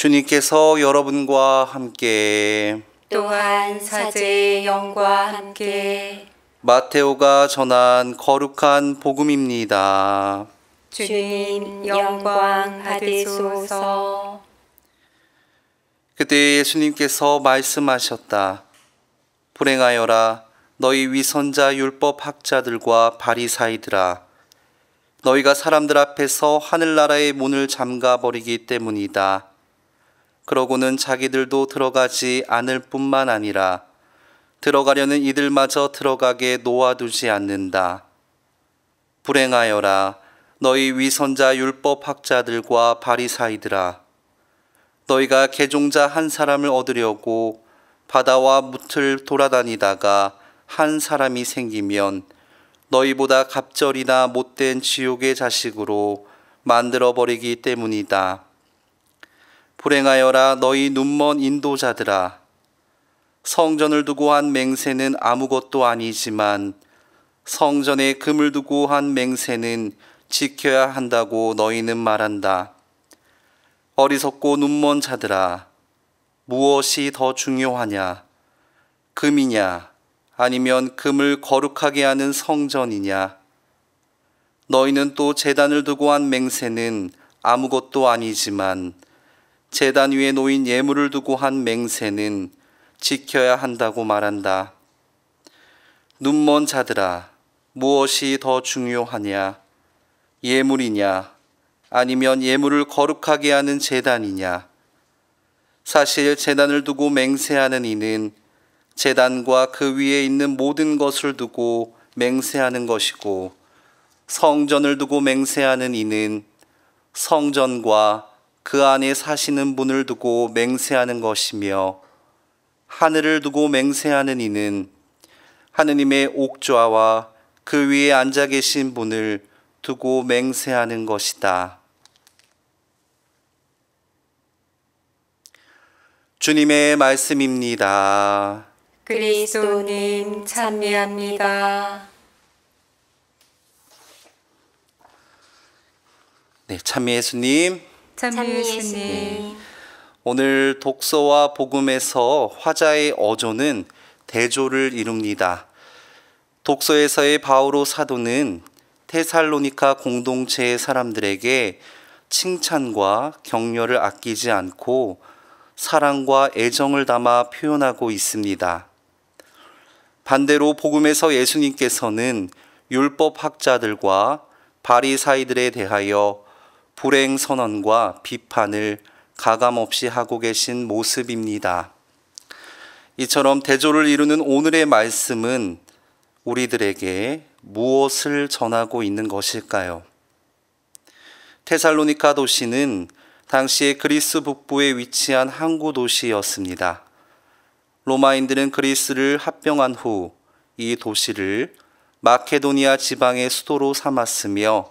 주님께서 여러분과 함께 또한 사제 영과 함께 마테오가 전한 거룩한 복음입니다. 주님 영광 받으소서. 그때 예수님께서 말씀하셨다. 불행하여라 너희 위선자 율법 학자들과 바리사이들아 너희가 사람들 앞에서 하늘나라의 문을 잠가 버리기 때문이다. 그러고는 자기들도 들어가지 않을 뿐만 아니라 들어가려는 이들마저 들어가게 놓아두지 않는다. 불행하여라 너희 위선자 율법 학자들과 바리사이들아 너희가 개종자 한 사람을 얻으려고 바다와 무틀 돌아다니다가 한 사람이 생기면 너희보다 갑절이나 못된 지옥의 자식으로 만들어 버리기 때문이다. 불행하여라 너희 눈먼 인도자들아 성전을 두고 한 맹세는 아무것도 아니지만 성전에 금을 두고 한 맹세는 지켜야 한다고 너희는 말한다. 어리석고 눈먼 자들아 무엇이 더 중요하냐 금이냐 아니면 금을 거룩하게 하는 성전이냐 너희는 또 재단을 두고 한 맹세는 아무것도 아니지만 재단 위에 놓인 예물을 두고 한 맹세는 지켜야 한다고 말한다. 눈먼 자들아, 무엇이 더 중요하냐? 예물이냐? 아니면 예물을 거룩하게 하는 재단이냐? 사실 재단을 두고 맹세하는 이는 재단과 그 위에 있는 모든 것을 두고 맹세하는 것이고 성전을 두고 맹세하는 이는 성전과 그 안에 사시는 분을 두고 맹세하는 것이며 하늘을 두고 맹세하는 이는 하느님의 옥좌와 그 위에 앉아 계신 분을 두고 맹세하는 것이다. 주님의 말씀입니다. 그리스도님 찬미합니다. 네, 찬미 예수님. 찬미 예수님. 네. 오늘 독서와 복음에서 화자의 어조는 대조를 이룹니다. 독서에서의 바오로 사도는 테살로니카 공동체의 사람들에게 칭찬과 격려를 아끼지 않고 사랑과 애정을 담아 표현하고 있습니다. 반대로 복음에서 예수님께서는 율법 학자들과 바리사이들에 대하여 불행 선언과 비판을 가감없이 하고 계신 모습입니다. 이처럼 대조를 이루는 오늘의 말씀은 우리들에게 무엇을 전하고 있는 것일까요? 테살로니카 도시는 당시 그리스 북부에 위치한 항구 도시였습니다. 로마인들은 그리스를 합병한 후 이 도시를 마케도니아 지방의 수도로 삼았으며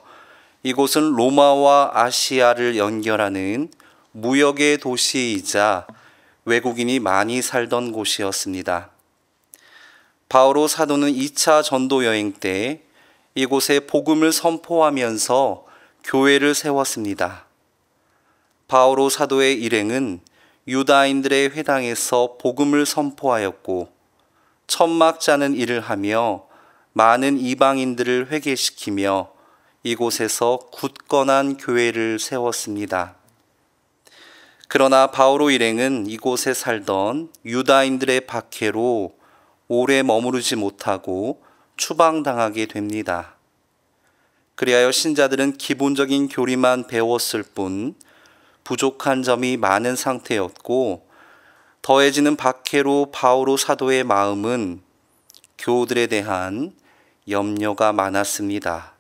이곳은 로마와 아시아를 연결하는 무역의 도시이자 외국인이 많이 살던 곳이었습니다. 바오로 사도는 2차 전도 여행 때 이곳에 복음을 선포하면서 교회를 세웠습니다. 바오로 사도의 일행은 유다인들의 회당에서 복음을 선포하였고 천막 자는 일을 하며 많은 이방인들을 회개시키며 이곳에서 굳건한 교회를 세웠습니다. 그러나 바오로 일행은 이곳에 살던 유다인들의 박해로 오래 머무르지 못하고 추방당하게 됩니다. 그리하여 신자들은 기본적인 교리만 배웠을 뿐 부족한 점이 많은 상태였고 더해지는 박해로 바오로 사도의 마음은 교우들에 대한 염려가 많았습니다.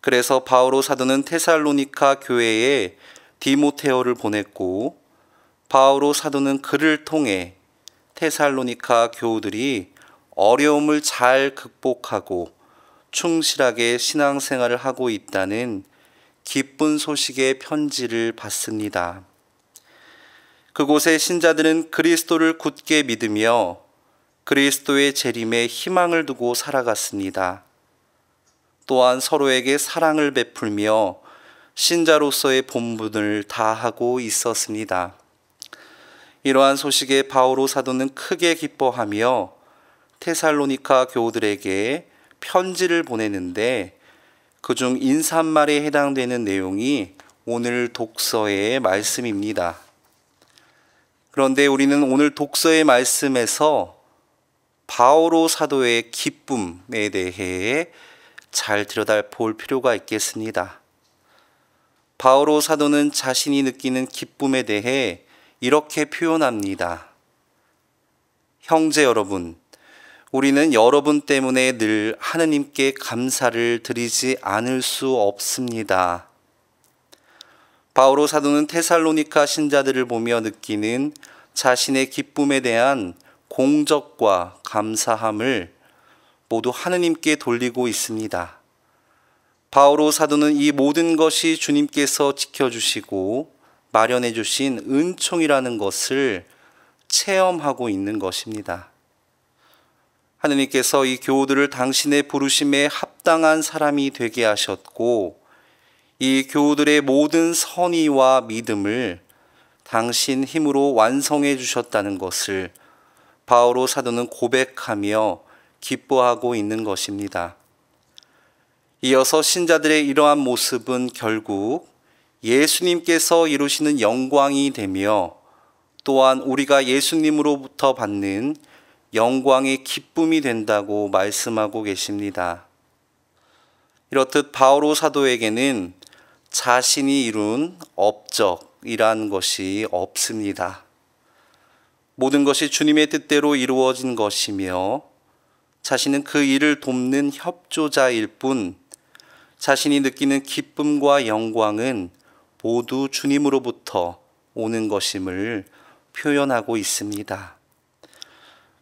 그래서 바오로 사도는 테살로니카 교회에 디모테오를 보냈고 바오로 사도는 그를 통해 테살로니카 교우들이 어려움을 잘 극복하고 충실하게 신앙생활을 하고 있다는 기쁜 소식의 편지를 받습니다. 그곳의 신자들은 그리스도를 굳게 믿으며 그리스도의 재림에 희망을 두고 살아갔습니다. 또한 서로에게 사랑을 베풀며 신자로서의 본분을 다하고 있었습니다. 이러한 소식에 바오로 사도는 크게 기뻐하며 테살로니카 교우들에게 편지를 보내는데 그중 인사말에 해당되는 내용이 오늘 독서의 말씀입니다. 그런데 우리는 오늘 독서의 말씀에서 바오로 사도의 기쁨에 대해 잘 들여다 볼 필요가 있겠습니다. 바오로 사도는 자신이 느끼는 기쁨에 대해 이렇게 표현합니다. 형제 여러분, 우리는 여러분 때문에 늘 하느님께 감사를 드리지 않을 수 없습니다. 바오로 사도는 테살로니카 신자들을 보며 느끼는 자신의 기쁨에 대한 공적과 감사함을 모두 하느님께 돌리고 있습니다. 바오로 사도는 이 모든 것이 주님께서 지켜주시고 마련해 주신 은총이라는 것을 체험하고 있는 것입니다. 하느님께서 이 교우들을 당신의 부르심에 합당한 사람이 되게 하셨고 이 교우들의 모든 선의와 믿음을 당신 힘으로 완성해 주셨다는 것을 바오로 사도는 고백하며 기뻐하고 있는 것입니다. 이어서 신자들의 이러한 모습은 결국 예수님께서 이루시는 영광이 되며 또한 우리가 예수님으로부터 받는 영광의 기쁨이 된다고 말씀하고 계십니다. 이렇듯 바오로 사도에게는 자신이 이룬 업적이란 것이 없습니다. 모든 것이 주님의 뜻대로 이루어진 것이며 자신은 그 일을 돕는 협조자일 뿐 자신이 느끼는 기쁨과 영광은 모두 주님으로부터 오는 것임을 표현하고 있습니다.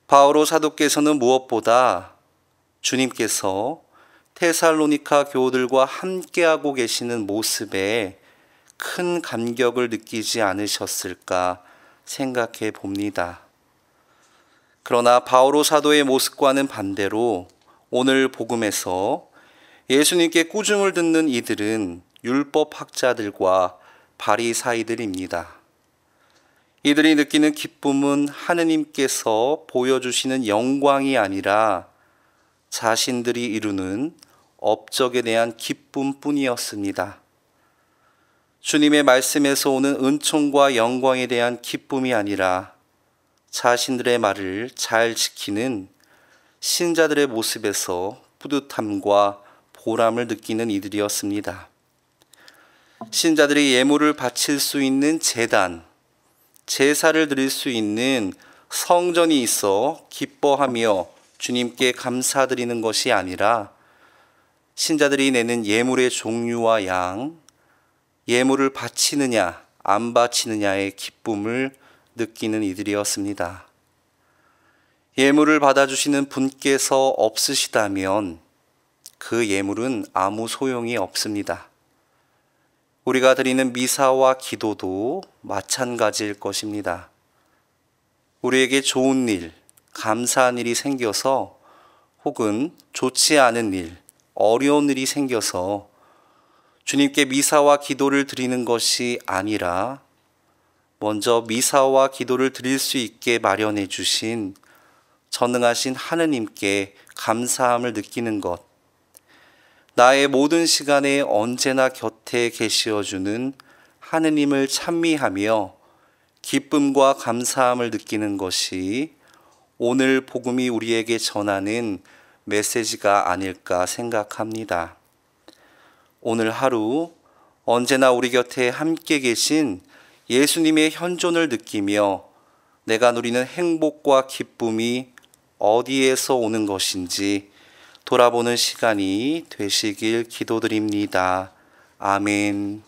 바오로 사도께서는 무엇보다 주님께서 테살로니카 교우들과 함께하고 계시는 모습에 큰 감격을 느끼지 않으셨을까 생각해 봅니다. 그러나 바오로 사도의 모습과는 반대로 오늘 복음에서 예수님께 꾸중을 듣는 이들은 율법 학자들과 바리사이들입니다. 이들이 느끼는 기쁨은 하느님께서 보여주시는 영광이 아니라 자신들이 이루는 업적에 대한 기쁨뿐이었습니다. 주님의 말씀에서 오는 은총과 영광에 대한 기쁨이 아니라 자신들의 말을 잘 지키는 신자들의 모습에서 뿌듯함과 보람을 느끼는 이들이었습니다. 신자들이 예물을 바칠 수 있는 재단, 제사를 드릴 수 있는 성전이 있어 기뻐하며 주님께 감사드리는 것이 아니라 신자들이 내는 예물의 종류와 양, 예물을 바치느냐 안 바치느냐의 기쁨을 느끼는 이들이었습니다. 예물을 받아주시는 분께서 없으시다면 그 예물은 아무 소용이 없습니다. 우리가 드리는 미사와 기도도 마찬가지일 것입니다. 우리에게 좋은 일, 감사한 일이 생겨서 혹은 좋지 않은 일, 어려운 일이 생겨서 주님께 미사와 기도를 드리는 것이 아니라 먼저 미사와 기도를 드릴 수 있게 마련해 주신 전능하신 하느님께 감사함을 느끼는 것. 나의 모든 시간에 언제나 곁에 계시어 주는 하느님을 찬미하며 기쁨과 감사함을 느끼는 것이 오늘 복음이 우리에게 전하는 메시지가 아닐까 생각합니다. 오늘 하루 언제나 우리 곁에 함께 계신 예수님의 현존을 느끼며 내가 누리는 행복과 기쁨이 어디에서 오는 것인지 돌아보는 시간이 되시길 기도드립니다. 아멘.